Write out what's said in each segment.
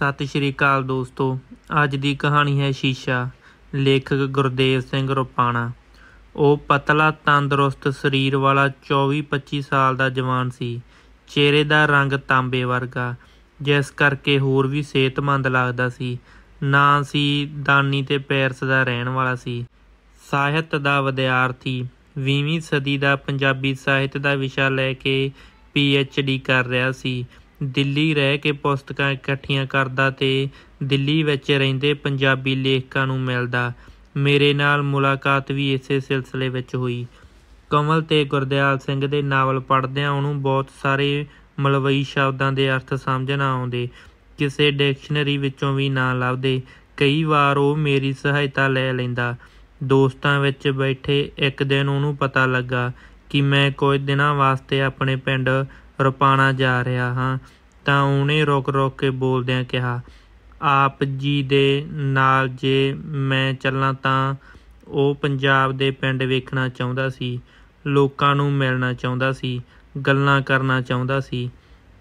ਸਤਿ ਸ਼੍ਰੀ ਅਕਾਲ ਦੋਸਤੋ ਅੱਜ ਦੀ ਕਹਾਣੀ ਹੈ ਸ਼ੀਸ਼ਾ ਲੇਖਕ ਗੁਰਦੇਵ ਸਿੰਘ ਰੋਪਾਣਾ ਉਹ ਪਤਲਾ ਤੰਦਰੁਸਤ ਸਰੀਰ ਵਾਲਾ 24-25 ਸਾਲ ਦਾ ਜਵਾਨ ਸੀ ਚਿਹਰੇ ਦਾ ਰੰਗ ਤਾਂਬੇ ਵਰਗਾ ਜਿਸ ਕਰਕੇ ਹੋਰ ਵੀ ਸਿਹਤਮੰਦ ਲੱਗਦਾ ਸੀ ਨਾ ਸੀ ਦਾਨੀ ਤੇ ਪੈਰਸ ਦਾ ਰਹਿਣ ਵਾਲਾ ਸੀ ਸਾਹਿਤ ਦਾ ਵਿਦਿਆਰਥੀ 20ਵੀਂ ਸਦੀ ਦਾ ਪੰਜਾਬੀ ਸਾਹਿਤ ਦਾ ਵਿਸ਼ਾ ਲੈ ਕੇ ਪੀਐਚਡੀ ਕਰ ਰਿਹਾ ਸੀ ਦਿੱਲੀ ਰਹਿ ਕੇ ਪੁਸਤਕਾਂ ਇਕੱਠੀਆਂ ਕਰਦਾ ਤੇ ਦਿੱਲੀ ਵਿੱਚ ਰਹਿੰਦੇ ਪੰਜਾਬੀ ਲੇਖਕਾਂ ਨੂੰ ਮਿਲਦਾ ਮੇਰੇ ਨਾਲ ਮੁਲਾਕਾਤ ਵੀ ਇਸੇ ਸਿਲਸਿਲੇ ਵਿੱਚ ਹੋਈ ਕਮਲ ਤੇ ਗੁਰਦਿਆਲ ਸਿੰਘ ਦੇ ਨਾਵਲ ਪੜ੍ਹਦਿਆਂ ਉਹਨੂੰ ਬਹੁਤ ਸਾਰੇ ਮਲਵਈ ਸ਼ਬਦਾਂ ਦੇ ਅਰਥ ਸਮਝਣ ਆਉਂਦੇ ਕਿਸੇ ਡਿਕਸ਼ਨਰੀ ਵਿੱਚੋਂ ਵੀ ਨਾ ਲੱਭਦੇ ਕਈ ਵਾਰ ਉਹ ਮੇਰੀ ਸਹਾਇਤਾ ਲੈ ਲੈਂਦਾ ਦੋਸਤਾਂ ਵਿੱਚ ਬੈਠੇ ਇੱਕ ਦਿਨ ਉਹਨੂੰ ਪਤਾ ਲੱਗਾ ਕਿ ਮੈਂ ਕੁਝ ਦਿਨਾਂ ਵਾਸਤੇ ਆਪਣੇ ਪਿੰਡ ਰੁਪਾਣਾ ਜਾ ਰਿਹਾ ਹਾਂ ਤਾਂ ਉਹਨੇ ਰੁਕ-ਰੁਕ ਕੇ ਬੋਲਦਿਆਂ ਕਿਹਾ, "ਆਪ ਜੀ ਦੇ ਨਾਲ ਜੇ ਮੈਂ ਚੱਲਾਂ ਤਾਂ ਉਹ ਪੰਜਾਬ ਦੇ ਪਿੰਡ ਵੇਖਣਾ ਚਾਹੁੰਦਾ ਸੀ, ਲੋਕਾਂ ਨੂੰ ਮਿਲਣਾ ਚਾਹੁੰਦਾ ਸੀ, ਗੱਲਾਂ ਕਰਨਾ ਚਾਹੁੰਦਾ ਸੀ,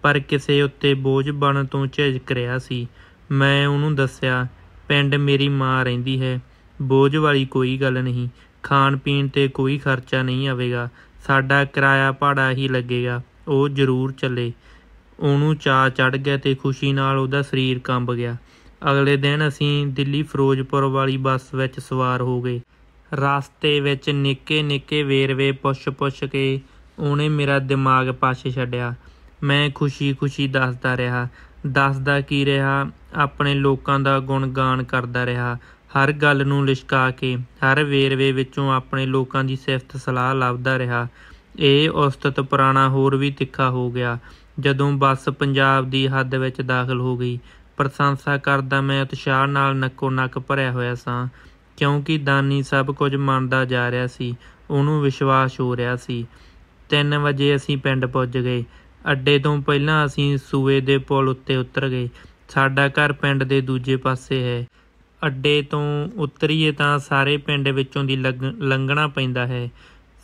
ਪਰ ਕਿਸੇ ਉੱਤੇ ਬੋਝ ਬਣਨ ਤੋਂ ਝਿਜਕ ਰਿਹਾ ਸੀ। ਮੈਂ ਉਹਨੂੰ ਦੱਸਿਆ, ਪਿੰਡ ਮੇਰੀ ਮਾਂ ਰਹਿੰਦੀ ਹੈ, ਬੋਝ ਵਾਲੀ ਕੋਈ ਗੱਲ ਨਹੀਂ, ਖਾਣ-ਪੀਣ 'ਤੇ ਕੋਈ ਖਰਚਾ ਨਹੀਂ ਆਵੇਗਾ, ਸਾਡਾ ਕਿਰਾਇਆ-ਭਾੜਾ ਹੀ ਲੱਗੇਗਾ, ਉਹ ਜ਼ਰੂਰ ਚੱਲੇ।" ਉਹਨੂੰ ਚਾ ਚੜ ਗਿਆ ਤੇ ਖੁਸ਼ੀ ਨਾਲ ਉਹਦਾ ਸਰੀਰ ਕੰਬ ਗਿਆ ਅਗਲੇ ਦਿਨ ਅਸੀਂ ਦਿੱਲੀ ਫਿਰੋਜ਼ਪੁਰ ਵਾਲੀ ਬੱਸ ਵਿੱਚ ਸਵਾਰ ਹੋ ਗਏ ਰਸਤੇ ਵਿੱਚ ਨਿੱਕੇ ਨਿੱਕੇ ਵੇਰਵੇ ਪੁੱਛ-ਪੁੱਛ ਕੇ ਉਹਨੇ ਮੇਰਾ ਦਿਮਾਗ ਪਾਸੇ ਛੱਡਿਆ ਮੈਂ ਖੁਸ਼ੀ-ਖੁਸ਼ੀ ਦੱਸਦਾ ਰਿਹਾ ਦੱਸਦਾ ਕੀ ਰਿਹਾ ਆਪਣੇ ਲੋਕਾਂ ਦਾ ਗਾਣ ਕਰਦਾ ਰਿਹਾ ਹਰ ਗੱਲ ਨੂੰ ਲਿਸ਼ਕਾ ਕੇ ਹਰ ਵੇਰਵੇ ਵਿੱਚੋਂ ਆਪਣੇ ਲੋਕਾਂ ਦੀ ਸਿਫਤ ਸਲਾਹ ਲੱਭਦਾ ਰਿਹਾ ਇਹ ਉਸਤਤ ਪੁਰਾਣਾ ਹੋਰ ਵੀ ਤਿੱਖਾ ਹੋ ਗਿਆ ਜਦੋਂ ਬੱਸ ਪੰਜਾਬ ਦੀ ਹੱਦ ਵਿੱਚ ਦਾਖਲ ਹੋ ਗਈ ਪ੍ਰਸ਼ੰਸਾ ਕਰਦਾ ਮੈਂ ਉਤਸ਼ਾਹ ਨਾਲ ਨੱਕੋ ਨੱਕ ਭਰਿਆ ਹੋਇਆ ਸਾਂ ਕਿਉਂਕਿ ਦਾਨੀ ਸਭ ਕੁਝ ਮੰਨਦਾ ਜਾ ਰਿਹਾ ਸੀ ਉਹਨੂੰ ਵਿਸ਼ਵਾਸ ਹੋ ਰਿਹਾ ਸੀ 3 ਵਜੇ ਅਸੀਂ ਪਿੰਡ ਪੁੱਜ ਗਏ ਅੱਡੇ ਤੋਂ ਪਹਿਲਾਂ ਅਸੀਂ ਸੂਏ ਦੇ ਪੁਲ ਉੱਤੇ ਉਤਰ ਗਏ ਸਾਡਾ ਘਰ ਪਿੰਡ ਦੇ ਦੂਜੇ ਪਾਸੇ ਹੈ ਅੱਡੇ ਤੋਂ ਉਤਰੀਏ ਤਾਂ ਸਾਰੇ ਪਿੰਡ ਵਿੱਚੋਂ ਦੀ ਲੰਘਣਾ ਪੈਂਦਾ ਹੈ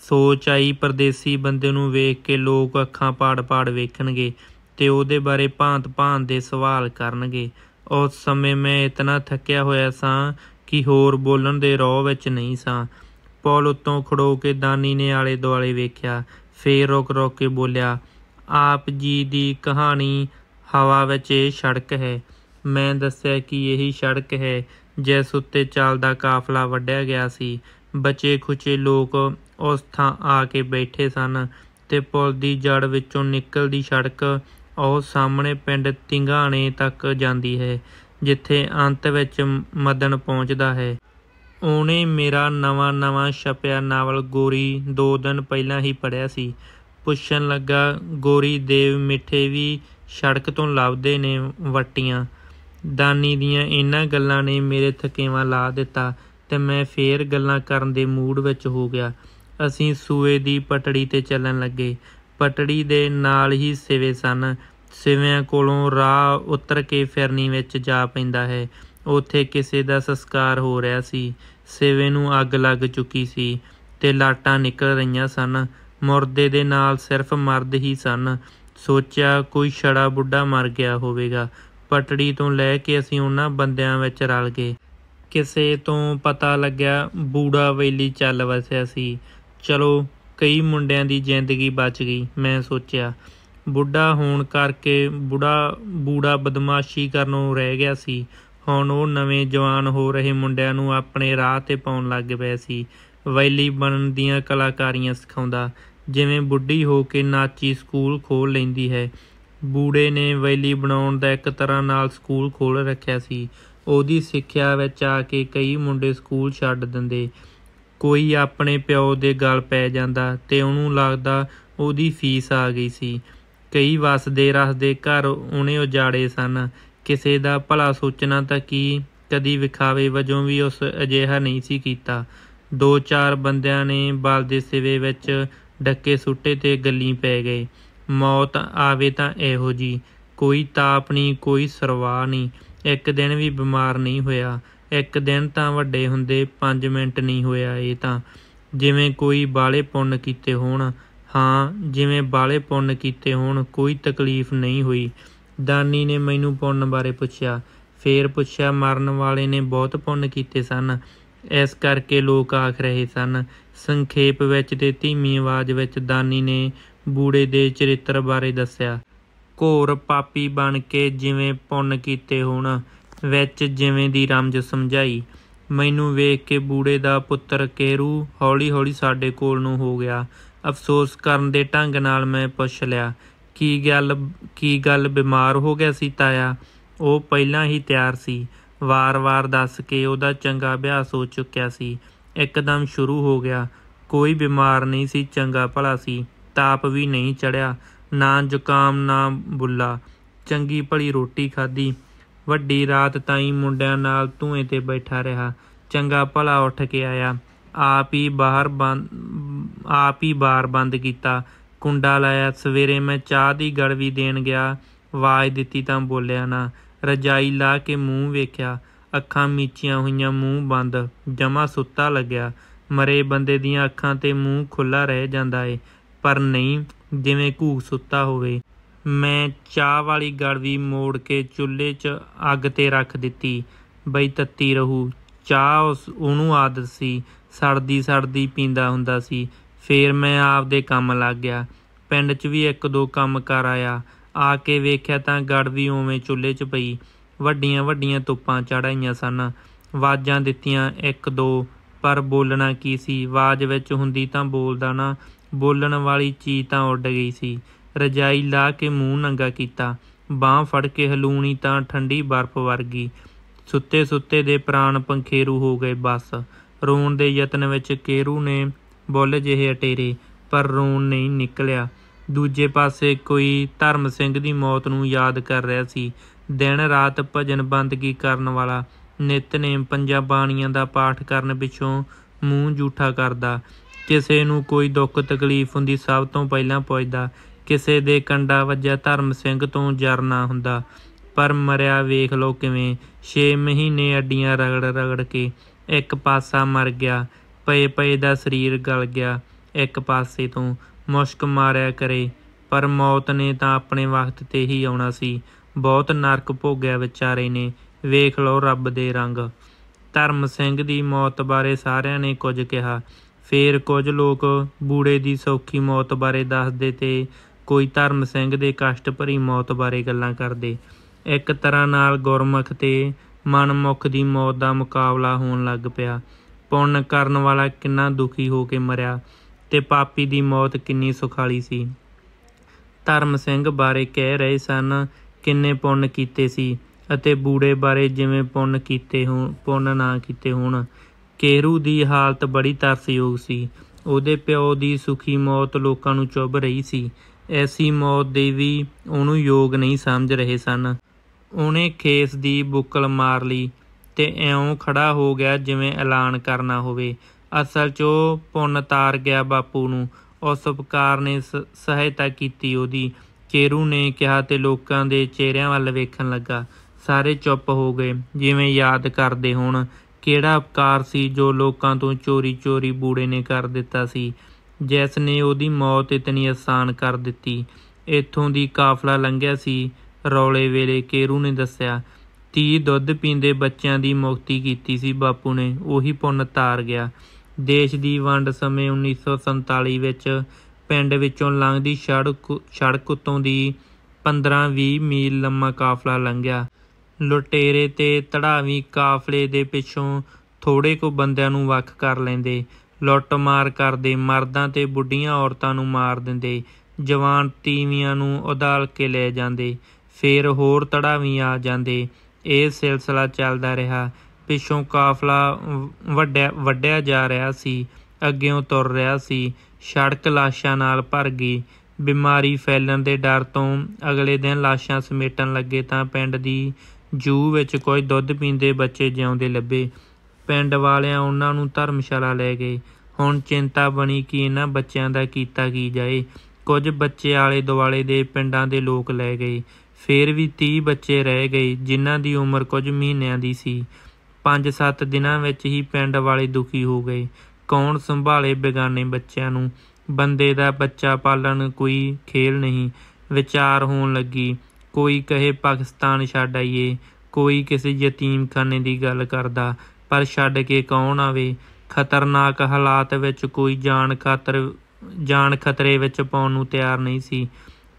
ਸੋਚ ਆਈ ਪਰਦੇਸੀ ਬੰਦੇ ਨੂੰ ਵੇਖ ਕੇ ਲੋਕ ਅੱਖਾਂ ਪਾੜ-ਪਾੜ ਵੇਖਣਗੇ ਤੇ ਉਹਦੇ ਬਾਰੇ ਭਾਂਤ-ਭਾਂਤ ਦੇ ਸਵਾਲ ਕਰਨਗੇ ਉਸ ਸਮੇਂ ਮੈਂ ਇਤਨਾ ਥੱਕਿਆ ਹੋਇਆ ਸਾਂ ਕਿ ਹੋਰ ਬੋਲਣ ਦੇ ਰੋਹ ਵਿੱਚ ਨਹੀਂ ਸਾਂ ਪੌਲ ਉੱਤੋਂ ਖੜੋ ਕੇ ਦਾਨੀ ਨੇ ਆਲੇ-ਦੁਆਲੇ ਵੇਖਿਆ ਫੇਰ ਰੁਕ-ਰੁਕ ਕੇ ਬੋਲਿਆ ਆਪ ਜੀ ਦੀ ਕਹਾਣੀ ਹਵਾ ਵਿੱਚ ਇਹ ਸੜਕ ਹੈ ਮੈਂ ਦੱਸਿਆ ਕਿ ਇਹੀ ਸੜਕ ਹੈ ਜਿਸ ਉੱਤੇ ਚੱਲਦਾ ਕਾਫਲਾ ਵੱਡਿਆ ਗਿਆ ਸੀ ਬਚੇ ਖੁਚੇ ਲੋਕ ਉਸ ਥਾਂ ਆ ਕੇ ਬੈਠੇ ਸਨ ਤੇ ਪੁਲ ਦੀ ਜੜ ਵਿੱਚੋਂ ਨਿਕਲਦੀ ਸੜਕ ਉਹ ਸਾਹਮਣੇ ਪਿੰਡ ਤਿੰਗਾਣੇ ਤੱਕ ਜਾਂਦੀ ਹੈ ਜਿੱਥੇ ਅੰਤ ਵਿੱਚ ਮਦਨ ਪਹੁੰਚਦਾ ਹੈ ਉਹਨੇ ਮੇਰਾ ਨਵਾਂ-ਨਵਾਂ ਛਪਿਆ ਨਾਵਲ ਗੋਰੀ 2 ਦਿਨ ਪਹਿਲਾਂ ਹੀ ਪੜਿਆ ਸੀ ਪੁੱਛਣ ਲੱਗਾ ਗੋਰੀ ਦੇਵ ਮਿੱਠੇ ਵੀ ਸੜਕ ਤੋਂ ਲੱਭਦੇ ਨੇ ਵਟੀਆਂ ਦਾਨੀ ਦੀਆਂ ਇਹਨਾਂ ਗੱਲਾਂ ਨੇ ਮੇਰੇ ਥਕੇਵਾ ਲਾ ਦਿੱਤਾ ਤੇ ਮੈਂ ਫੇਰ ਗੱਲਾਂ ਕਰਨ ਦੇ ਮੂਡ ਵਿੱਚ ਹੋ ਗਿਆ ਅਸੀਂ ਸੂਏ ਦੀ ਪਟੜੀ ਤੇ ਚੱਲਣ ਲੱਗੇ ਪਟੜੀ ਦੇ ਨਾਲ ਹੀ ਸਿਵੇ ਸਨ ਸਿਵਿਆਂ ਕੋਲੋਂ ਰਾਹ ਉਤਰ ਕੇ ਫਿਰਨੀ ਵਿੱਚ ਜਾ ਪੈਂਦਾ ਹੈ ਉੱਥੇ ਕਿਸੇ ਦਾ ਸੰਸਕਾਰ ਹੋ ਰਿਹਾ ਸੀ ਸਿਵੇ ਨੂੰ ਅੱਗ ਲੱਗ ਚੁੱਕੀ ਸੀ ਤੇ ਲਾਟਾਂ ਨਿਕਲ ਰਹੀਆਂ ਸਨ ਮੁਰਦੇ ਦੇ ਨਾਲ ਸਿਰਫ ਮਰਦ ਹੀ ਸਨ ਸੋਚਿਆ ਕੋਈ ਛੜਾ ਬੁੱਢਾ ਮਰ ਗਿਆ ਹੋਵੇਗਾ ਪਟੜੀ ਤੋਂ ਲੈ ਕੇ ਅਸੀਂ ਉਹਨਾਂ ਬੰਦਿਆਂ ਵਿੱਚ ਰਲ ਗਏ ਕਿਸੇ ਤੋਂ ਪਤਾ ਲੱਗਿਆ ਬੂੜਾ ਵੇਲੀ ਚੱਲ ਵਸਿਆ ਸੀ ਚਲੋ ਕਈ ਮੁੰਡਿਆਂ ਦੀ ਜ਼ਿੰਦਗੀ ਬਚ ਗਈ ਮੈਂ ਸੋਚਿਆ ਬੁੱਢਾ ਹੋਣ ਕਰਕੇ ਬੁੜਾ ਬੂੜਾ ਬਦਮਾਸ਼ੀ ਕਰਨੋਂ ਰਹਿ ਗਿਆ ਸੀ ਹੁਣ ਉਹ ਨਵੇਂ ਜਵਾਨ ਹੋ ਰਹੇ ਮੁੰਡਿਆਂ ਨੂੰ ਆਪਣੇ ਰਾਹ ਤੇ ਪਾਉਣ ਲੱਗ ਪਿਆ ਸੀ ਵੈਲੀ ਬਣਨ ਦੀਆਂ ਕਲਾਕਾਰੀਆਂ ਸਿਖਾਉਂਦਾ ਜਿਵੇਂ ਬੁੱਢੀ ਹੋ ਕੇ ਨਾਚੀ ਸਕੂਲ ਖੋਲ ਲੈਂਦੀ ਹੈ ਬੂੜੇ ਨੇ ਵੈਲੀ ਬਣਾਉਣ ਦਾ ਇੱਕ ਤਰ੍ਹਾਂ ਨਾਲ ਸਕੂਲ ਖੋਲ ਰੱਖਿਆ ਸੀ ਉਹਦੀ ਸਿੱਖਿਆ ਵਿੱਚ ਆ ਕੇ ਕਈ ਮੁੰਡੇ ਸਕੂਲ ਛੱਡ ਦਿੰਦੇ ਕੋਈ ਆਪਣੇ ਪਿਓ ਦੇ ਗਲ ਪੈ ਜਾਂਦਾ ਤੇ ਉਹਨੂੰ ਲੱਗਦਾ ਉਹਦੀ ਫੀਸ ਆ ਗਈ ਸੀ ਕਈ ਵਸਦੇ ਰਸਦੇ ਘਰ ਉਹਨੇ ਉਜਾੜੇ ਸਨ ਕਿਸੇ ਦਾ ਭਲਾ ਸੋਚਣਾ ਤਾਂ ਕੀ ਕਦੀ ਵਿਖਾਵੇ ਵਜੋਂ ਵੀ ਉਸ ਅਜਿਹਾ ਨਹੀਂ ਸੀ ਕੀਤਾ ਦੋ ਚਾਰ ਬੰਦਿਆਂ ਨੇ ਬਲ ਦੇ ਸਿਵੇ ਵਿੱਚ ਡੱਕੇ ਸੁੱਟੇ ਤੇ ਗੱਲੀ ਪੈ ਗਏ ਮੌਤ ਆਵੇ ਤਾਂ ਇਹੋ ਜੀ ਕੋਈ ਤਾਪ ਨਹੀਂ ਕੋਈ ਸਰਵਾ ਨਹੀਂ ਇੱਕ ਦਿਨ ਵੀ ਬਿਮਾਰ ਨਹੀਂ ਹੋਇਆ ਇੱਕ ਦਿਨ ਤਾਂ ਵੱਡੇ ਹੁੰਦੇ 5 ਮਿੰਟ ਨਹੀਂ ਹੋਇਆ ਇਹ ਤਾਂ ਜਿਵੇਂ ਕੋਈ ਬਾਲੇ ਪੁੰਨ ਕੀਤੇ ਹੋਣ ਹਾਂ ਜਿਵੇਂ ਬਾਲੇ ਪੁੰਨ ਕੀਤੇ ਹੋਣ ਕੋਈ ਤਕਲੀਫ ਨਹੀਂ ਹੋਈ ਦਾਨੀ ਨੇ ਮੈਨੂੰ ਪੁੰਨ ਬਾਰੇ ਪੁੱਛਿਆ ਫੇਰ ਪੁੱਛਿਆ ਮਰਨ ਵਾਲੇ ਨੇ ਬਹੁਤ ਪੁੰਨ ਕੀਤੇ ਸਨ ਇਸ ਕਰਕੇ ਲੋਕ ਆਖ ਰਹੇ ਸਨ ਸੰਖੇਪ ਵਿੱਚ ਤੇ ਧੀਮੀ ਆਵਾਜ਼ ਵਿੱਚ ਦਾਨੀ ਨੇ ਬੂੜੇ ਦੇ ਚਰਿੱਤਰ ਬਾਰੇ ਦੱਸਿਆ ਘੋਰ ਪਾਪੀ ਬਣ ਕੇ ਜਿਵੇਂ ਪੁੰਨ ਕੀਤੇ ਹੋਣ ਵਿੱਚ ਜਿਵੇਂ ਦੀ ਰਮਜ ਸਮਝਾਈ ਮੈਨੂੰ ਵੇਖ ਕੇ ਬੂੜੇ ਦਾ ਪੁੱਤਰ ਕੇਰੂ ਹੌਲੀ-ਹੌਲੀ ਸਾਡੇ ਕੋਲ ਨੂੰ ਹੋ ਗਿਆ ਅਫਸੋਸ ਕਰਨ ਦੇ ਢੰਗ ਨਾਲ ਮੈਂ ਪੁੱਛ ਲਿਆ ਕੀ ਗੱਲ ਕੀ ਗੱਲ ਬਿਮਾਰ ਹੋ ਗਿਆ ਸੀ ਤਾਇਆ ਉਹ ਪਹਿਲਾਂ ਹੀ ਤਿਆਰ ਸੀ ਵਾਰ-ਵਾਰ ਦੱਸ ਕੇ ਉਹਦਾ ਚੰਗਾ ਅਭਿਆਸ ਹੋ ਚੁੱਕਿਆ ਸੀ ਇੱਕਦਮ ਸ਼ੁਰੂ ਹੋ ਗਿਆ ਕੋਈ ਬਿਮਾਰ ਨਹੀਂ ਸੀ ਚੰਗਾ ਭਲਾ ਸੀ ਤਾਪ ਵੀ ਨਹੀਂ ਚੜਿਆ ਨਾ ਜ਼ੁਕਾਮ ਨਾ ਬੁੱਲਾ ਚੰਗੀ ਭਲੀ ਰੋਟੀ ਖਾਧੀ ਵੱਡੀ ਰਾਤ ਤਾਈਂ ਮੁੰਡਿਆਂ ਨਾਲ ਧੂਏ ਤੇ ਬੈਠਾ ਰਿਹਾ ਚੰਗਾ ਭਲਾ ਉੱਠ ਕੇ ਆਇਆ ਆਪ ਹੀ ਬਾਹਰ ਬੰਦ ਆਪ ਹੀ ਬਾਰ ਬੰਦ ਕੀਤਾ ਕੁੰਡਾ ਲਾਇਆ ਸਵੇਰੇ ਮੈਂ ਚਾਹ ਦੀ ਗੜਵੀ ਦੇਣ ਗਿਆ ਆਵਾਜ਼ ਦਿੱਤੀ ਤਾਂ ਬੋਲਿਆ ਨਾ ਰਜਾਈ ਲਾ ਕੇ ਮੂੰਹ ਵੇਖਿਆ ਅੱਖਾਂ ਮੀਚੀਆਂ ਹੋਈਆਂ ਮੂੰਹ ਬੰਦ ਜਮਾ ਸੁੱਤਾ ਲੱਗਿਆ ਮਰੇ ਬੰਦੇ ਦੀਆਂ ਅੱਖਾਂ ਤੇ ਮੂੰਹ ਖੁੱਲਾ ਰਹਿ ਜਾਂਦਾ ਏ ਪਰ ਨਹੀਂ ਜਿਵੇਂ ਘੂਕ ਸੁੱਤਾ ਹੋਵੇ ਮੈਂ ਚਾਹ ਵਾਲੀ ਗੜਵੀ ਮੋੜ ਕੇ ਚੁੱਲ੍ਹੇ 'ਚ ਅੱਗ ਤੇ ਰੱਖ ਦਿੱਤੀ ਬਈ ਤੱਤੀ ਰਹੂ ਚਾਹ ਉਸ ਉਹਨੂੰ ਆਦਤ ਸੀ ਸਰਦੀ ਸਰਦੀ ਪੀਂਦਾ ਹੁੰਦਾ ਸੀ ਫੇਰ ਮੈਂ ਆਪਦੇ ਕੰਮ ਲੱਗ ਗਿਆ ਪਿੰਡ 'ਚ ਵੀ ਇੱਕ ਦੋ ਕੰਮ ਕਰ ਆਇਆ ਆ ਕੇ ਵੇਖਿਆ ਤਾਂ ਗੜਵੀ ਉਵੇਂ ਚੁੱਲ੍ਹੇ 'ਚ ਪਈ ਵੱਡੀਆਂ ਵੱਡੀਆਂ ਤੁੱਪਾਂ ਚੜਾਈਆਂ ਸਨ ਆਵਾਜ਼ਾਂ ਦਿੱਤੀਆਂ ਇੱਕ ਦੋ ਪਰ ਬੋਲਣਾ ਕੀ ਸੀ ਆਵਾਜ਼ ਵਿੱਚ ਹੁੰਦੀ ਤਾਂ ਬੋਲਦਾ ਨਾ ਬੋਲਣ ਵਾਲੀ ਚੀਜ਼ ਤਾਂ ਉੱਡ ਗਈ ਸੀ ਰਜਾਈ ਲਾ ਕੇ ਮੂੰਹ ਨੰਗਾ ਕੀਤਾ ਬਾਹ ਫੜ ਕੇ ਹਲੂਣੀ ਤਾਂ ਠੰਡੀ ਬਰਫ਼ ਵਰਗੀ ਸੁੱਤੇ ਸੁੱਤੇ ਦੇ ਪ੍ਰਾਣ ਪੰਖੇਰੂ ਹੋ ਗਏ ਬਸ ਰੋਣ ਦੇ ਯਤਨ ਵਿੱਚ ਕੇਰੂ ਨੇ ਬੁੱਲ ਜਿਹੇ ਅਟੇਰੇ ਪਰ ਰੋਣ ਨਹੀਂ ਨਿਕਲਿਆ ਦੂਜੇ ਪਾਸੇ ਕੋਈ ਧਰਮ ਸਿੰਘ ਦੀ ਮੌਤ ਨੂੰ ਯਾਦ ਕਰ ਰਿਹਾ ਸੀ ਦਿਨ ਰਾਤ ਭਜਨ ਬੰਦਗੀ ਕਰਨ ਵਾਲਾ ਨਿਤਨੇਮ ਪੰਜਾ ਬਾਣੀਆਂ ਦਾ ਪਾਠ ਕਰਨ ਵਿੱਚੋਂ ਮੂੰਹ ਝੂਠਾ ਕਰਦਾ ਕਿਸੇ ਨੂੰ ਕੋਈ ਦੁੱਖ ਤਕਲੀਫ ਹੁੰਦੀ ਸਭ ਤੋਂ ਪਹਿਲਾਂ ਪੁੱਛਦਾ ਕਿਸੇ ਦੇ ਕੰਡਾ ਵੱਜਿਆ ਧਰਮ ਸਿੰਘ ਤੋਂ ਜਰਨਾ ਹੁੰਦਾ ਪਰ ਮਰਿਆ ਵੇਖ ਲੋ ਕਿਵੇਂ 6 ਮਹੀਨੇ ਅੱਡੀਆਂ ਰਗੜ ਰਗੜ ਕੇ ਇੱਕ ਪਾਸਾ ਮਰ ਗਿਆ ਪਏ ਪਏ ਦਾ ਸਰੀਰ ਗਲ ਗਿਆ ਇੱਕ ਪਾਸੇ ਤੋਂ ਮੁਸ਼ਕ ਮਾਰਿਆ ਕਰੇ ਪਰ ਮੌਤ ਨੇ ਤਾਂ ਆਪਣੇ ਵਕਤ ਤੇ ਹੀ ਆਉਣਾ ਸੀ ਬਹੁਤ ਨਰਕ ਭੋਗਿਆ ਵਿਚਾਰੇ ਨੇ ਵੇਖ ਲਓ ਰੱਬ ਦੇ ਰੰਗ ਧਰਮ ਸਿੰਘ ਦੀ ਮੌਤ ਬਾਰੇ ਸਾਰਿਆਂ ਨੇ ਕੁਝ ਕਿਹਾ ਫੇਰ ਕੁਝ ਲੋਕ ਬੂੜੇ ਦੀ ਸੌਖੀ ਮੌਤ ਬਾਰੇ ਦੱਸਦੇ ਤੇ ਕੋਈ ਧਰਮ ਸਿੰਘ ਦੇ ਕਸ਼ਟ ਭਰੀ ਮੌਤ ਬਾਰੇ ਗੱਲਾਂ ਕਰਦੇ ਇੱਕ ਤਰ੍ਹਾਂ ਨਾਲ ਗੁਰਮੁਖ ਤੇ ਮਨਮੁਖ ਦੀ ਮੌਤ ਦਾ ਮੁਕਾਬਲਾ ਹੋਣ ਲੱਗ ਪਿਆ ਪੁੰਨ ਕਰਨ ਵਾਲਾ ਕਿੰਨਾ ਦੁਖੀ ਹੋ ਕੇ ਮਰਿਆ ਤੇ ਪਾਪੀ ਦੀ ਮੌਤ ਕਿੰਨੀ ਸੁਖਾਲੀ ਸੀ ਧਰਮ ਸਿੰਘ ਬਾਰੇ ਕਹਿ ਰਹੇ ਸਨ ਕਿੰਨੇ ਪੁੰਨ ਕੀਤੇ ਸੀ ਅਤੇ ਬੂੜੇ ਬਾਰੇ ਜਿਵੇਂ ਪੁੰਨ ਕੀਤੇ ਹੋਣ ਪੁੰਨ ਨਾ ਕੀਤੇ ਹੋਣ ਕੇਰੂ ਦੀ ਹਾਲਤ ਬੜੀ ਤਰਸਯੋਗ ਸੀ ਉਹਦੇ ਪਿਓ ਦੀ ਸੁਖੀ ਮੌਤ ਲੋਕਾਂ ਨੂੰ ਚੁੱਭ ਰਹੀ ਸੀ ਐਸੀ ਮੌਤ ਦੀ ਵੀ ਉਹਨੂੰ ਯੋਗ ਨਹੀਂ ਸਮਝ ਰਹੇ ਸਨ ਉਹਨੇ ਖੇਸ ਦੀ ਬੁੱਕਲ ਮਾਰ ਲਈ ਤੇ ਐਉਂ ਖੜਾ ਹੋ ਗਿਆ ਜਿਵੇਂ ਐਲਾਨ ਕਰਨਾ ਹੋਵੇ ਅਸਲ 'ਚ ਉਹ ਪੁੰਨ ਤਾਰ ਗਿਆ ਬਾਪੂ ਨੂੰ ਉਸ ਉਪਕਾਰ ਨੇ ਸਹਾਇਤਾ ਕੀਤੀ ਉਹਦੀ ਚੇਰੂ ਨੇ ਕਿਹਾ ਤੇ ਲੋਕਾਂ ਦੇ ਚਿਹਰਿਆਂ ਵੱਲ ਵੇਖਣ ਲੱਗਾ ਸਾਰੇ ਚੁੱਪ ਹੋ ਗਏ ਜਿਵੇਂ ਯਾਦ ਕਰਦੇ ਹੋਣ ਕਿਹੜਾ ਉਪਕਾਰ ਸੀ ਜੋ ਲੋਕਾਂ ਤੋਂ ਚੋਰੀ-ਚੋਰੀ ਬੂੜੇ ਨੇ ਕਰ ਦਿੱਤਾ ਸੀ ਜੈਸ ਨੇ ਉਹਦੀ ਮੌਤ ਇਤਨੀ ਆਸਾਨ ਕਰ ਦਿੱਤੀ ਇਥੋਂ ਦੀ ਕਾਫਲਾ ਲੰਘਿਆ ਸੀ ਰੌਲੇ ਵੇਲੇ ਕੇਰੂ ਨੇ ਦੱਸਿਆ ਤੀ ਦੁੱਧ ਪੀਂਦੇ ਬੱਚਿਆਂ ਦੀ ਮੁਕਤੀ ਕੀਤੀ ਸੀ ਬਾਪੂ ਨੇ ਉਹੀ ਪੁੰਨ ਤਾਰ ਗਿਆ ਦੇਸ਼ ਦੀ ਵੰਡ ਸਮੇਂ 1947 ਵਿੱਚ ਪਿੰਡ ਵਿੱਚੋਂ ਲੰਘਦੀ ਸੜਕ ਸੜਕ ਉਤੋਂ ਦੀ 15-20 ਮੀਲ ਲੰਮਾ ਕਾਫਲਾ ਲੰਘਿਆ ਲੁਟੇਰੇ ਤੇ ਤੜਾਵੀ ਕਾਫਲੇ ਦੇ ਪਿੱਛੋਂ ਥੋੜੇ ਕੋ ਬੰਦਿਆਂ ਨੂੰ ਵੱਖ ਕਰ ਲੈਂਦੇ ਲੁੱਟਮਾਰ ਕਰਦੇ ਮਰਦਾਂ ਤੇ ਬੁੱਢੀਆਂ ਔਰਤਾਂ ਨੂੰ ਮਾਰ ਦਿੰਦੇ ਜਵਾਨ ਤੀਵੀਆਂ ਨੂੰ ਉਧਾਲ ਕੇ ਲੈ ਜਾਂਦੇ ਫੇਰ ਹੋਰ ਤੜਾਵੀਂ ਆ ਜਾਂਦੇ ਇਹ ਸਿਲਸਿਲਾ ਚੱਲਦਾ ਰਿਹਾ ਪਿੱਛੋਂ ਕਾਫਲਾ ਵੱਡਿਆ ਵੱਡਿਆ ਜਾ ਰਿਹਾ ਸੀ ਅੱਗੇੋਂ ਤੁਰ ਰਿਹਾ ਸੀ ਸੜਕ ਲਾਸ਼ਾਂ ਨਾਲ ਭਰ ਗਈ ਬਿਮਾਰੀ ਫੈਲਣ ਦੇ ਡਰ ਤੋਂ ਅਗਲੇ ਦਿਨ ਲਾਸ਼ਾਂ ਸਮੇਟਣ ਲੱਗੇ ਤਾਂ ਪਿੰਡ ਦੀ ਜੂ ਵਿੱਚ ਕੋਈ ਦੁੱਧ ਪੀਂਦੇ ਬੱਚੇ ਜਿਉਂਦੇ ਲੱਭੇ ਪਿੰਡ ਵਾਲਿਆਂ ਉਹਨਾਂ ਨੂੰ ਧਰਮਸ਼ਾਲਾ ਲੈ ਗਏ ਹੁਣ ਚਿੰਤਾ ਬਣੀ ਕਿ ਇਹਨਾਂ ਬੱਚਿਆਂ ਦਾ ਕੀਤਾ ਕੀ ਜਾਏ ਕੁਝ ਬੱਚੇ ਆਲੇ ਦੁਆਲੇ ਦੇ ਪਿੰਡਾਂ ਦੇ ਲੋਕ ਲੈ ਗਏ ਫੇਰ ਵੀ 30 ਬੱਚੇ ਰਹਿ ਗਏ ਜਿਨ੍ਹਾਂ ਦੀ ਉਮਰ ਕੁਝ ਮਹੀਨਿਆਂ ਦੀ ਸੀ 5-7 ਦਿਨਾਂ ਵਿੱਚ ਹੀ ਪਿੰਡ ਵਾਲੇ ਦੁਖੀ ਹੋ ਗਏ ਕੌਣ ਸੰਭਾਲੇ ਬੇਗਾਨੇ ਬੱਚਿਆਂ ਨੂੰ ਬੰਦੇ ਦਾ ਬੱਚਾ ਪਾਲਣ ਕੋਈ ਖੇਲ ਨਹੀਂ ਵਿਚਾਰ ਹੋਣ ਲੱਗੀ ਕੋਈ ਕਹੇ ਪਾਕਿਸਤਾਨ ਛੱਡ ਆਈਏ ਕੋਈ ਕਿਸੇ ਯਤੀਮਖਾਨੇ ਦੀ ਗੱਲ ਕਰਦਾ ਪਰ ਛੱਡ ਕੇ ਕੌਣ ਆਵੇ ਖਤਰਨਾਕ ਹਾਲਾਤ ਵਿੱਚ ਕੋਈ ਜਾਨ ਖਾਤਰ ਜਾਨ ਖਤਰੇ ਵਿੱਚ ਪਾਉਣ ਨੂੰ ਤਿਆਰ ਨਹੀਂ ਸੀ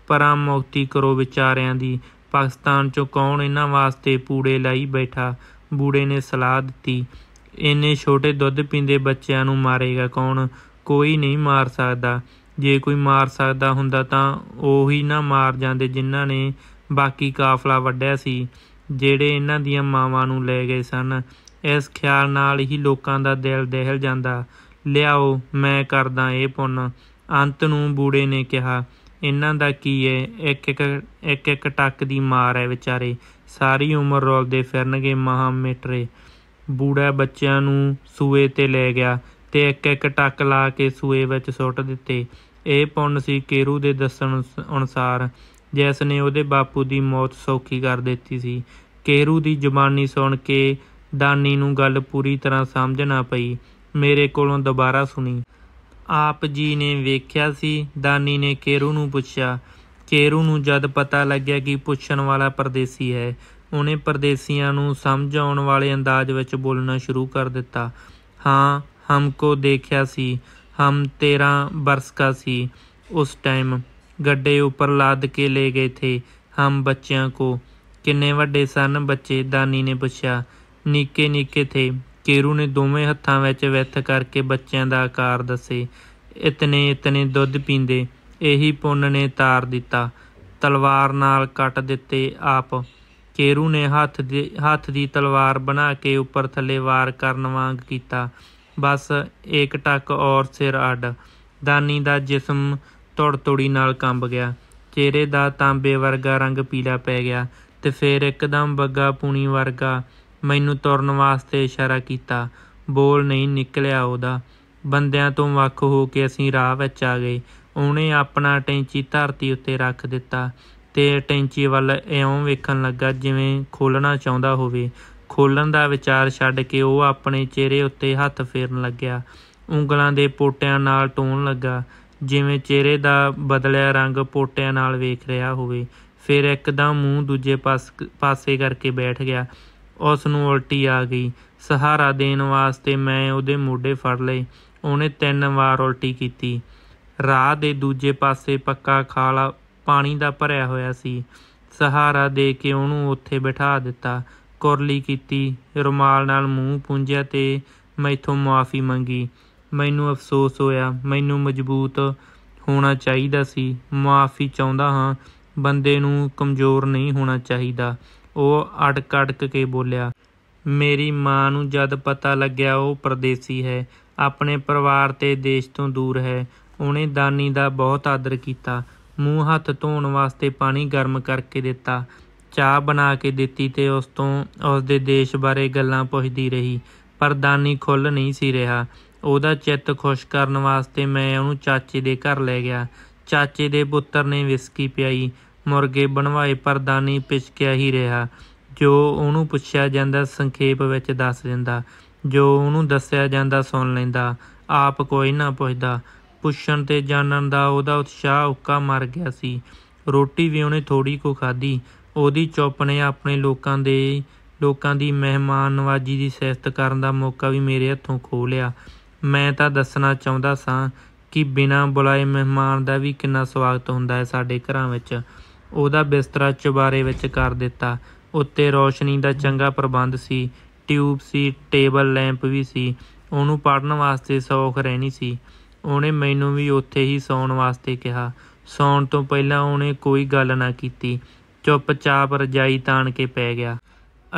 ਪਰਾਂ ਮੁਕਤੀ ਕਰੋ ਵਿਚਾਰਿਆਂ ਦੀ ਪਾਕਿਸਤਾਨ ਚੋਂ ਕੌਣ ਇਹਨਾਂ ਵਾਸਤੇ ਪੂੜੇ ਲਈ ਬੈਠਾ ਬੂੜੇ ਨੇ ਸਲਾਹ ਦਿੱਤੀ ਇੰਨੇ ਛੋਟੇ ਦੁੱਧ ਪੀਂਦੇ ਬੱਚਿਆਂ ਨੂੰ ਮਾਰੇਗਾ ਕੌਣ ਕੋਈ ਨਹੀਂ ਮਾਰ ਸਕਦਾ ਜੇ ਕੋਈ ਮਾਰ ਸਕਦਾ ਹੁੰਦਾ ਤਾਂ ਉਹੀ ਨਾ ਮਾਰ ਜਾਂਦੇ ਜਿਨ੍ਹਾਂ ਨੇ ਬਾਕੀ ਕਾਫਲਾ ਵੱਡਿਆ ਸੀ ਜਿਹੜੇ ਇਹਨਾਂ ਦੀਆਂ ਮਾਵਾਂ ਨੂੰ ਲੈ ਗਏ ਸਨ ਇਸ ਖਿਆਲ ਨਾਲ ਹੀ ਲੋਕਾਂ ਦਾ ਦਿਲ ਦਹਿਲ ਜਾਂਦਾ ਲਿਆਓ ਮੈਂ ਕਰਦਾ ਇਹ ਪੁੰਨ ਅੰਤ ਨੂੰ ਬੂੜੇ ਨੇ ਕਿਹਾ ਇਹਨਾਂ ਦਾ ਕੀ ਹੈ ਇੱਕ ਇੱਕ ਇੱਕ ਇੱਕ ਟੱਕ ਦੀ ਮਾਰ ਹੈ ਵਿਚਾਰੇ ਸਾਰੀ ਉਮਰ ਰੋਲਦੇ ਫਿਰਨਗੇ ਮਹਾ ਮਿਟਰੇ ਬੂੜਾ ਬੱਚਿਆਂ ਨੂੰ ਸੂਏ ਤੇ ਲੈ ਗਿਆ ਤੇ ਇੱਕ ਇੱਕ ਟੱਕ ਲਾ ਕੇ ਸੂਏ ਵਿੱਚ ਸੁੱਟ ਦਿੱਤੇ ਇਹ ਪੁੰਨ ਸੀ ਕੇਰੂ ਦੇ ਦੱਸਣ ਅਨੁਸਾਰ ਜਿਸ ਨੇ ਉਹਦੇ ਬਾਪੂ ਦੀ ਮੌਤ ਸੌਖੀ ਕਰ ਦਿੱਤੀ ਸੀ ਕੇਰੂ ਦੀ ਜ਼ੁਬਾਨੀ ਸੁਣ ਕੇ ਦਾਨੀ ਨੂੰ ਗੱਲ ਪੂਰੀ ਤਰ੍ਹਾਂ ਸਮਝ ਨਾ ਪਈ ਮੇਰੇ ਕੋਲੋਂ ਦੁਬਾਰਾ ਸੁਣੀ ਆਪ ਜੀ ਨੇ ਵੇਖਿਆ ਸੀ ਦਾਨੀ ਨੇ ਕੇਰੂ ਨੂੰ ਪੁੱਛਿਆ ਕੇਰੂ ਨੂੰ ਜਦ ਪਤਾ ਲੱਗਿਆ ਕਿ ਪੁੱਛਣ ਵਾਲਾ ਪਰਦੇਸੀ ਹੈ ਉਹਨੇ ਪਰਦੇਸੀਆਂ ਨੂੰ ਸਮਝਾਉਣ ਵਾਲੇ ਅੰਦਾਜ਼ ਵਿੱਚ ਬੋਲਣਾ ਸ਼ੁਰੂ ਕਰ ਦਿੱਤਾ ਹਾਂ ਹਮਕੋ ਦੇਖਿਆ ਸੀ ਹਮ 13 ਬਰਸ ਕਾ ਸੀ ਉਸ ਟਾਈਮ ਗੱਡੇ ਉੱਪਰ ਲਾਦ ਕੇ ਲੈ ਗਏ ਥੇ ਹਮ ਬੱਚਿਆਂ ਕੋ ਕਿੰਨੇ ਵੱਡੇ ਸਨ ਬੱਚੇ ਦਾਨੀ ਨੇ ਪੁੱਛਿਆ ਨੀਕੇ ਨੀਕੇ ਥੇ ਕੇਰੂ ਨੇ ਦੋਵੇਂ ਹੱਥਾਂ ਵਿੱਚ ਵਿੱਥ ਕਰਕੇ ਬੱਚਿਆਂ ਦਾ ਆਕਾਰ ਦੱਸੇ ਇਤਨੇ ਇਤਨੇ ਦੁੱਧ ਪੀਂਦੇ ਇਹੀ ਪੁੰਨ ਨੇ ਤਾਰ ਦਿੱਤਾ ਤਲਵਾਰ ਨਾਲ ਕੱਟ ਦਿੱਤੇ ਆਪ ਕੇਰੂ ਨੇ ਹੱਥ ਦੇ ਹੱਥ ਦੀ ਤਲਵਾਰ ਬਣਾ ਕੇ ਉੱਪਰ ਥੱਲੇ ਵਾਰ ਕਰਨ ਵਾਂਗ ਕੀਤਾ ਬਸ ਇੱਕ ਟੱਕ ਔਰ ਸਿਰ ਅੱਡ ਦਾਨੀ ਦਾ ਜਿਸਮ ਤੜ ਤੜੀ ਨਾਲ ਕੰਬ ਗਿਆ ਚਿਹਰੇ ਦਾ ਤਾਂਬੇ ਵਰਗਾ ਰੰਗ ਪੀਲਾ ਪੈ ਗਿਆ ਤੇ ਫੇਰ ਇੱਕਦਮ ਬੱਗਾ ਪੂਣੀ ਵਰਗਾ ਮੈਨੂੰ ਤੁਰਨ ਵਾਸਤੇ ਇਸ਼ਾਰਾ ਕੀਤਾ ਬੋਲ ਨਹੀਂ ਨਿਕਲਿਆ ਉਹਦਾ ਬੰਦਿਆਂ ਤੋਂ ਵੱਖ ਹੋ ਕੇ ਅਸੀਂ ਰਾਹ ਵਿੱਚ ਆ ਗਏ ਉਹਨੇ ਆਪਣਾ ਟੈਂਚੀ ਧਰਤੀ ਉੱਤੇ ਰੱਖ ਦਿੱਤਾ ਤੇ ਟੈਂਚੀ ਵੱਲ ਐਉਂ ਵੇਖਣ ਲੱਗਾ ਜਿਵੇਂ ਖੋਲਣਾ ਚਾਹੁੰਦਾ ਹੋਵੇ ਖੋਲਣ ਦਾ ਵਿਚਾਰ ਛੱਡ ਕੇ ਉਹ ਆਪਣੇ ਚਿਹਰੇ ਉੱਤੇ ਹੱਥ ਫੇਰਨ ਲੱਗਿਆ ਉਂਗਲਾਂ ਦੇ ਪੋਟਿਆਂ ਨਾਲ ਟੋਣ ਲੱਗਾ ਜਿਵੇਂ ਚਿਹਰੇ ਦਾ ਬਦਲਿਆ ਰੰਗ ਪੋਟਿਆਂ ਨਾਲ ਵੇਖ ਰਿਹਾ ਹੋਵੇ ਫਿਰ ਇੱਕਦਮ ਮੂੰਹ ਦੂਜੇ ਪਾਸੇ ਕਰਕੇ ਬੈਠ ਗਿਆ ਉਸ ਨੂੰ ਉਲਟੀ ਆ ਗਈ ਸਹਾਰਾ ਦੇਣ ਵਾਸਤੇ ਮੈਂ ਉਹਦੇ ਮੋਢੇ ਫੜ ਲਏ ਉਹਨੇ ਤਿੰਨ ਵਾਰ ਉਲਟੀ ਕੀਤੀ ਰਾਹ ਦੇ ਦੂਜੇ ਪਾਸੇ ਪੱਕਾ ਖਾਲਾ ਪਾਣੀ ਦਾ ਭਰਿਆ ਹੋਇਆ ਸੀ ਸਹਾਰਾ ਦੇ ਕੇ ਉਹਨੂੰ ਉੱਥੇ ਬਿਠਾ ਦਿੱਤਾ ਕੁਰਲੀ ਕੀਤੀ ਰੁਮਾਲ ਨਾਲ ਮੂੰਹ ਪੁੰਝਿਆ ਤੇ ਮੈਥੋਂ ਮਾਫੀ ਮੰਗੀ ਮੈਨੂੰ ਅਫਸੋਸ ਹੋਇਆ ਮੈਨੂੰ ਮਜ਼ਬੂਤ ਹੋਣਾ ਚਾਹੀਦਾ ਸੀ ਮਾਫੀ ਚਾਹੁੰਦਾ ਹਾਂ ਬੰਦੇ ਨੂੰ ਕਮਜ਼ੋਰ ਨਹੀਂ ਹੋਣਾ ਚਾਹੀਦਾ ਉਹ ਅੜਕ ਅੜਕ ਕੇ ਬੋਲਿਆ ਮੇਰੀ ਮਾਂ ਨੂੰ ਜਦ ਪਤਾ ਲੱਗਿਆ ਉਹ ਪਰਦੇਸੀ ਹੈ ਆਪਣੇ ਪਰਿਵਾਰ ਤੇ ਦੇਸ਼ ਤੋਂ ਦੂਰ ਹੈ ਉਹਨੇ ਦਾਨੀ ਦਾ ਬਹੁਤ ਆਦਰ ਕੀਤਾ ਮੂੰਹ ਹੱਥ ਧੋਣ ਵਾਸਤੇ ਪਾਣੀ ਗਰਮ ਕਰਕੇ ਦਿੱਤਾ ਚਾਹ ਬਣਾ ਕੇ ਦਿੱਤੀ ਤੇ ਉਸ ਤੋਂ ਉਸ ਦੇ ਦੇਸ਼ ਬਾਰੇ ਗੱਲਾਂ ਪੁੱਛਦੀ ਰਹੀ ਪਰ ਦਾਨੀ ਖੁੱਲ ਨਹੀਂ ਸੀ ਰਿਹਾ ਉਹਦਾ ਚਿੱਤ ਖੁਸ਼ ਕਰਨ ਵਾਸਤੇ ਮੈਂ ਉਹਨੂੰ ਚਾਚੇ ਦੇ ਘਰ ਲੈ ਗਿਆ ਚਾਚੇ ਦੇ ਪੁੱਤਰ ਨੇ ਵਿਸਕੀ ਪਿਆਈ ਮੁਰਗੇ ਬਣਵਾਏ ਪਰ ਦਾਨੀ ਪਿਸਕਿਆ ਹੀ ਰਿਹਾ ਜੋ ਉਹਨੂੰ ਪੁੱਛਿਆ ਜਾਂਦਾ ਸੰਖੇਪ ਵਿੱਚ ਦੱਸ ਦਿੰਦਾ ਜੋ ਉਹਨੂੰ ਦੱਸਿਆ ਜਾਂਦਾ ਸੁਣ ਲੈਂਦਾ ਆਪ ਕੋਈ ਨਾ ਪੁੱਛਦਾ ਪੁੱਛਣ ਤੇ ਜਾਣਨ ਦਾ ਉਹਦਾ ਉਤਸ਼ਾਹ ਉੱਕਾ ਮਰ ਗਿਆ ਸੀ ਰੋਟੀ ਵੀ ਉਹਨੇ ਥੋੜੀ ਕੋ ਖਾਧੀ ਉਹਦੀ ਚੁੱਪ ਨੇ ਆਪਣੇ ਲੋਕਾਂ ਦੇ ਲੋਕਾਂ ਦੀ ਮਹਿਮਾਨ ਨਵਾਜੀ ਦੀ ਸਿਫਤ ਕਰਨ ਦਾ ਮੌਕਾ ਵੀ ਮੇਰੇ ਹੱਥੋਂ ਖੋ ਲਿਆ ਮੈਂ ਤਾਂ ਦੱਸਣਾ ਚਾਹੁੰਦਾ ਸਾਂ ਕਿ ਬਿਨਾਂ ਬੁਲਾਏ ਮਹਿਮਾਨ ਦਾ ਵੀ ਕਿੰਨਾ ਸਵਾਗਤ ਹੁੰਦਾ ਹੈ ਸਾਡੇ ਘਰਾਂ ਵਿੱਚ ਉਹਦਾ ਬਿਸਤਰਾ ਚੁਬਾਰੇ ਵਿੱਚ ਕਰ ਦਿੱਤਾ ਉੱਤੇ ਰੋਸ਼ਨੀ ਦਾ ਚੰਗਾ ਪ੍ਰਬੰਧ ਸੀ ਟਿਊਬ ਸੀ ਟੇਬਲ ਲੈਂਪ ਵੀ ਸੀ ਉਹਨੂੰ ਪੜਨ ਵਾਸਤੇ ਸੌਖ ਰਹਿਣੀ ਸੀ ਉਹਨੇ ਮੈਨੂੰ ਵੀ ਉੱਥੇ ਹੀ ਸੌਣ ਵਾਸਤੇ ਕਿਹਾ ਸੌਣ ਤੋਂ ਪਹਿਲਾਂ ਉਹਨੇ ਕੋਈ ਗੱਲ ਨਾ ਕੀਤੀ ਚੁੱਪਚਾਪ ਰਜਾਈ ਤਾਣ ਕੇ ਪੈ ਗਿਆ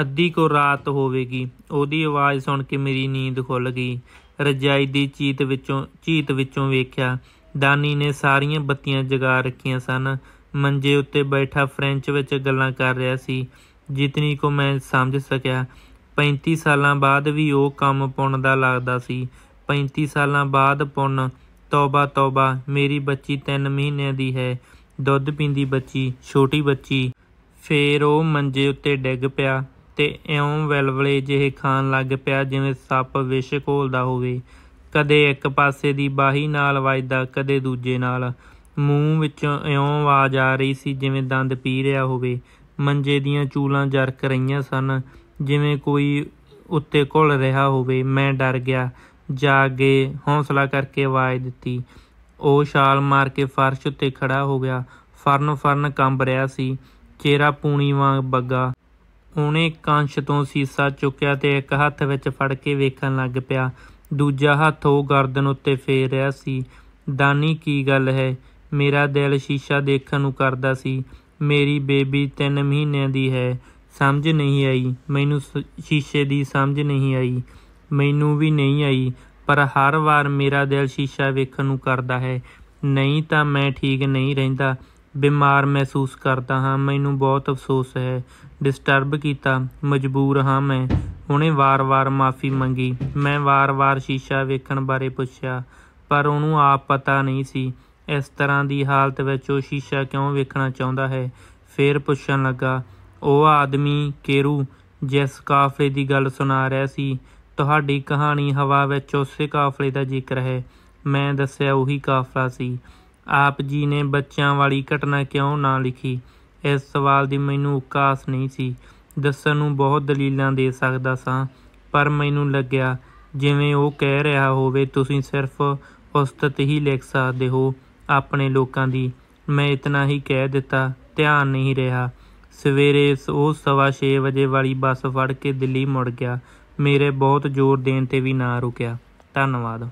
ਅੱਧੀ ਕੋ ਰਾਤ ਹੋਵੇਗੀ ਉਹਦੀ ਆਵਾਜ਼ ਸੁਣ ਕੇ ਮੇਰੀ ਨੀਂਦ ਖੁੱਲ ਗਈ ਰਜਾਈ ਦੀ ਚੀਤ ਵਿੱਚੋਂ ਚੀਤ ਵਿੱਚੋਂ ਵੇਖਿਆ ਦਾਨੀ ਨੇ ਸਾਰੀਆਂ ਬੱਤੀਆਂ ਜਗਾ ਰੱਖੀਆਂ ਸਨ ਮੰਜੇ ਉੱਤੇ ਬੈਠਾ ਫ੍ਰੈਂਚ ਵਿੱਚ ਗੱਲਾਂ ਕਰ ਰਿਹਾ ਸੀ ਜਿਤਨੀ ਕੋ ਮੈਂ ਸਮਝ ਸਕਿਆ 35 ਸਾਲਾਂ ਬਾਅਦ ਵੀ ਉਹ ਕੰਮ ਪੁੰਨ ਦਾ ਲੱਗਦਾ ਸੀ 35 ਸਾਲਾਂ ਬਾਅਦ ਪੁੰਨ ਤੌਬਾ ਤੌਬਾ ਮੇਰੀ ਬੱਚੀ 3 ਮਹੀਨਿਆਂ ਦੀ ਹੈ ਦੁੱਧ ਪੀਂਦੀ ਬੱਚੀ ਛੋਟੀ ਬੱਚੀ ਫੇਰ ਉਹ ਮੰਜੇ ਉੱਤੇ ਡਿੱਗ ਪਿਆ ਤੇ ਇਉਂ ਵਲਵਲੇ ਜਿਹੇ ਖਾਣ ਲੱਗ ਪਿਆ ਜਿਵੇਂ ਸੱਪ ਵਿਸ਼ ਘੋਲਦਾ ਹੋਵੇ ਕਦੇ ਇੱਕ ਪਾਸੇ ਦੀ ਬਾਹੀ ਨਾਲ ਵੱਜਦਾ ਕਦੇ ਦੂਜੇ ਨਾਲ ਮੂੰਹ ਵਿੱਚੋਂ ਇਉਂ ਆਵਾਜ਼ ਆ ਰਹੀ ਸੀ ਜਿਵੇਂ ਦੰਦ ਪੀ ਰਿਹਾ ਹੋਵੇ ਮੰਜੇ ਦੀਆਂ ਚੂਲਾਂ ਜਰਕ ਰਹੀਆਂ ਸਨ ਜਿਵੇਂ ਕੋਈ ਉੱਤੇ ਘੁਲ ਰਿਹਾ ਹੋਵੇ ਮੈਂ ਡਰ ਗਿਆ ਜਾਗੇ ਹੌਸਲਾ ਕਰਕੇ ਆਵਾਜ਼ ਦਿੱਤੀ ਉਹ ਛਾਲ ਮਾਰ ਕੇ ਫਰਸ਼ ਉੱਤੇ ਖੜਾ ਹੋ ਗਿਆ ਫਰਨ ਫਰਨ ਕੰਬ ਰਿਹਾ ਸੀ ਚਿਹਰਾ ਪੂਣੀ ਵਾਂਗ ਬੱਗਾ ਉਹਨੇ ਕਾਂਸ਼ ਤੋਂ ਸੀਸਾ ਚੁੱਕਿਆ ਤੇ ਇੱਕ ਹੱਥ ਵਿੱਚ ਫੜ ਕੇ ਵੇਖਣ ਲੱਗ ਪਿਆ ਦੂਜਾ ਹੱਥ ਉਹ ਗਰਦਨ ਉੱਤੇ ਫੇਰ ਰਿਹਾ ਸੀ ਦਾਨੀ ਕੀ ਗੱਲ ਹੈ ਮੇਰਾ ਦਿਲ ਸ਼ੀਸ਼ਾ ਦੇਖਣ ਨੂੰ ਕਰਦਾ ਸੀ ਮੇਰੀ ਬੇਬੀ 3 ਮਹੀਨਿਆਂ ਦੀ ਹੈ ਸਮਝ ਨਹੀਂ ਆਈ ਮੈਨੂੰ ਸ਼ੀਸ਼ੇ ਦੀ ਸਮਝ ਨਹੀਂ ਆਈ ਮੈਨੂੰ ਵੀ ਨਹੀਂ ਆਈ ਪਰ ਹਰ ਵਾਰ ਮੇਰਾ ਦਿਲ ਸ਼ੀਸ਼ਾ ਵੇਖਣ ਨੂੰ ਕਰਦਾ ਹੈ ਨਹੀਂ ਤਾਂ ਮੈਂ ਠੀਕ ਨਹੀਂ ਰਹਿੰਦਾ ਬਿਮਾਰ ਮਹਿਸੂਸ ਕਰਦਾ ਹਾਂ ਮੈਨੂੰ ਬਹੁਤ ਅਫਸੋਸ ਹੈ ਡਿਸਟਰਬ ਕੀਤਾ ਮਜਬੂਰ ਹਾਂ ਮੈਂ ਉਹਨੇ ਵਾਰ-ਵਾਰ ਮਾਫੀ ਮੰਗੀ ਮੈਂ ਵਾਰ-ਵਾਰ ਸ਼ੀਸ਼ਾ ਵੇਖਣ ਬਾਰੇ ਪੁੱਛਿਆ ਪਰ ਉਹਨੂੰ ਆਪ ਪਤਾ ਨਹੀਂ ਸੀ ਇਸ ਤਰ੍ਹਾਂ ਦੀ ਹਾਲਤ ਵਿੱਚ ਉਹ ਸ਼ੀਸ਼ਾ ਕਿਉਂ ਵੇਖਣਾ ਚਾਹੁੰਦਾ ਹੈ ਫੇਰ ਪੁੱਛਣ ਲੱਗਾ ਉਹ ਆਦਮੀ ਕੇਰੂ ਜਿਸ ਕਾਫਲੇ ਦੀ ਗੱਲ ਸੁਣਾ ਰਿਹਾ ਸੀ ਤੁਹਾਡੀ ਕਹਾਣੀ ਹਵਾ ਵਿੱਚ ਉਸੇ ਕਾਫਲੇ ਦਾ ਜ਼ਿਕਰ ਹੈ ਮੈਂ ਦੱਸਿਆ ਉਹੀ ਕਾਫਲਾ ਸੀ ਆਪ ਜੀ ਨੇ ਬੱਚਿਆਂ ਵਾਲੀ ਘਟਨਾ ਕਿਉਂ ਨਾ ਲਿਖੀ ਇਸ ਸਵਾਲ ਦੀ ਮੈਨੂੰ ਉਕਾਸ ਨਹੀਂ ਸੀ ਦੱਸਣ ਨੂੰ ਬਹੁਤ ਦਲੀਲਾਂ ਦੇ ਸਕਦਾ ਸਾਂ ਪਰ ਮੈਨੂੰ ਲੱਗਿਆ ਜਿਵੇਂ ਉਹ ਕਹਿ ਰਿਹਾ ਹੋਵੇ ਤੁਸੀਂ ਸਿਰਫ ਉਸਤਤ ਹੀ ਲਿਖ ਸਕਦੇ ਹੋ ਆਪਣੇ ਲੋਕਾਂ ਦੀ ਮੈਂ ਇਤਨਾ ਹੀ ਕਹਿ ਦਿੱਤਾ ਧਿਆਨ ਨਹੀਂ ਰਿਹਾ ਸਵੇਰੇ ਉਹ ਸਵਾ 6 ਵਜੇ ਵਾਲੀ ਬੱਸ ਫੜ ਕੇ ਦਿੱਲੀ ਮੁੜ ਗਿਆ ਮੇਰੇ ਬਹੁਤ ਜ਼ੋਰ ਦੇਣ ਤੇ ਵੀ ਨਾ ਰੁਕਿਆ ਧੰਨਵਾਦ